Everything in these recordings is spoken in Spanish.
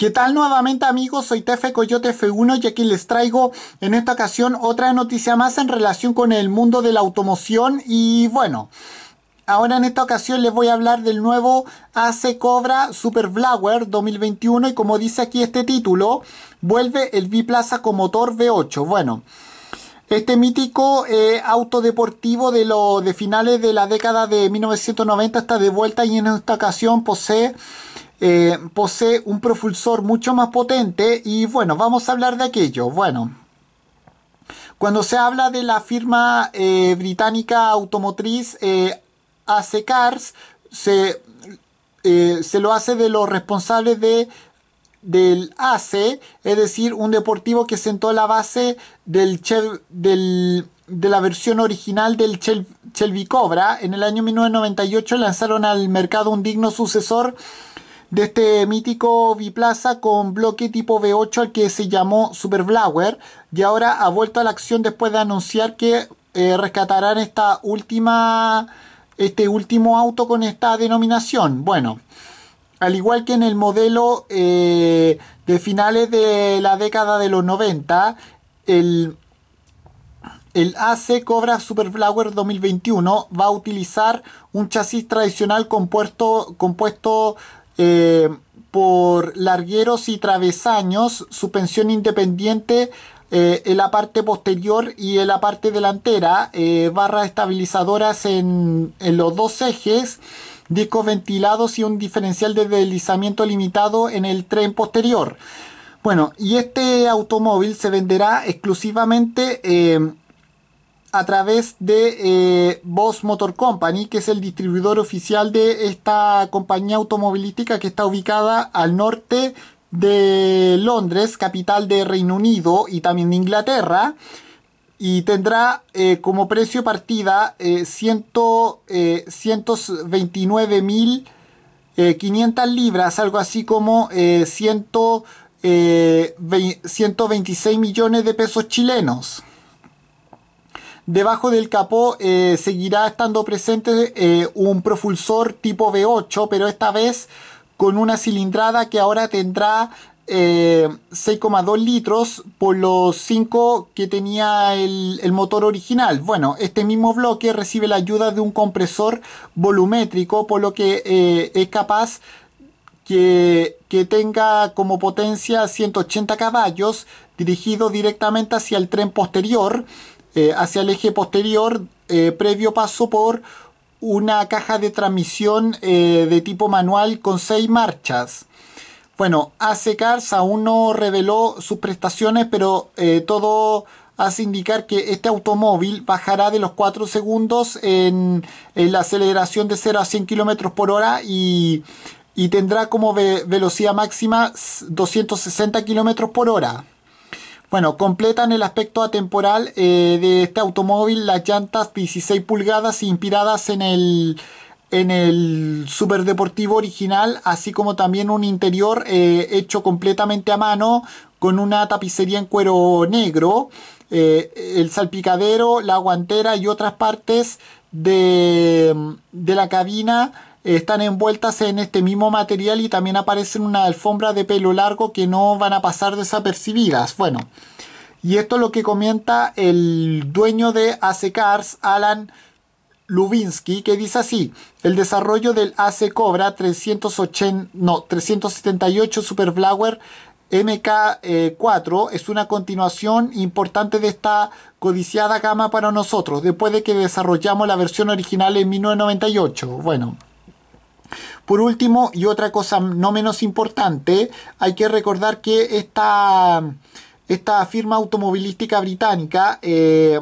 ¿Qué tal nuevamente amigos? Soy Tefe Coyote F1 y aquí les traigo en esta ocasión otra noticia más en relación con el mundo de la automoción y bueno, ahora en esta ocasión les voy a hablar del nuevo AC Cobra Super Blower 2021 y como dice aquí este título, vuelve el Biplaza con motor V8. Bueno, este mítico eh, autodeportivo de, los de finales de la década de 1990 está de vuelta y en esta ocasión posee eh, posee un propulsor mucho más potente y bueno, vamos a hablar de aquello. Bueno, cuando se habla de la firma eh, británica automotriz eh, AC Cars, se, lo hace de los responsables de del AC, es decir, un deportivo que sentó la base del, de la versión original del Chel Cobra. En el año 1998 lanzaron al mercado un digno sucesor de este mítico biplaza con bloque tipo V8 al que se llamó Super Blower y ahora ha vuelto a la acción después de anunciar que eh, rescatarán esta última este último auto con esta denominación. Bueno, al igual que en el modelo eh, de finales de la década de los 90, el, el AC Cobra Superflower 2021 va a utilizar un chasis tradicional compuesto eh, por largueros y travesaños, suspensión independiente eh, en la parte posterior y en la parte delantera, eh, barras estabilizadoras en, en, los dos ejes, discos ventilados y un diferencial de deslizamiento limitado en el tren posterior. Bueno, y este automóvil se venderá exclusivamente a través de eh, Boss Motor Company, que es el distribuidor oficial de esta compañía automovilística que está ubicada al norte de Londres, capital de Reino Unido y también de Inglaterra. Y tendrá eh, como precio partida eh, 129.500 eh, libras, algo así como 126 millones de pesos chilenos. Debajo del capó eh, seguirá estando presente eh, un propulsor tipo V8, pero esta vez con una cilindrada que ahora tendrá 6,2 eh, litros por los 5 que tenía el, motor original. Bueno, este mismo bloque recibe la ayuda de un compresor volumétrico, por lo que es capaz que, que, tenga como potencia 180 caballos dirigido directamente hacia el tren posterior. Eh, hacia el eje posterior, eh, previo paso por una caja de transmisión eh, de tipo manual con 6 marchas. Bueno, AC Cars aún no reveló sus prestaciones, pero todo hace indicar que este automóvil bajará de los 4 segundos en, la aceleración de 0 a 100 km por hora y, tendrá como velocidad máxima 260 km por hora. Bueno, completan el aspecto atemporal eh, de este automóvil las llantas 16 pulgadas inspiradas en el en el superdeportivo original, así como también un interior eh, hecho completamente a mano con una tapicería en cuero negro, eh, el salpicadero, la guantera y otras partes de, de la cabina están envueltas en este mismo material y también aparecen una alfombra de pelo largo que no van a pasar desapercibidas. Bueno, y esto es lo que comenta el dueño de AC Cars, Alan Lubinsky, que dice así, el desarrollo del AC Cobra 378 Super MK4 eh, es una continuación importante de esta codiciada gama para nosotros, después de que desarrollamos la versión original en 1998. Bueno, por último, y otra cosa no menos importante, hay que recordar que esta, esta firma automovilística británica eh,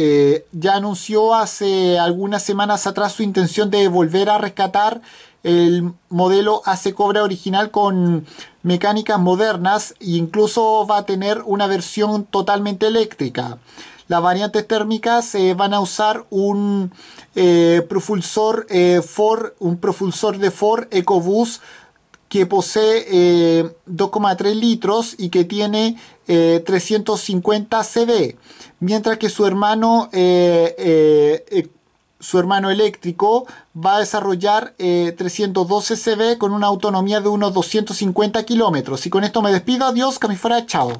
eh, ya anunció hace algunas semanas atrás su intención de volver a rescatar el modelo AC Cobra original con mecánicas modernas e incluso va a tener una versión totalmente eléctrica. Las variantes térmicas se eh, van a usar un eh, propulsor un propulsor de Ford EcoBoost que posee 2,3 eh, litros y que tiene 350 eh, CV, mientras que su hermano, eh, su hermano eléctrico va a desarrollar 312 CV con una autonomía de unos 250 kilómetros. Y con esto me despido, adiós, que me chao.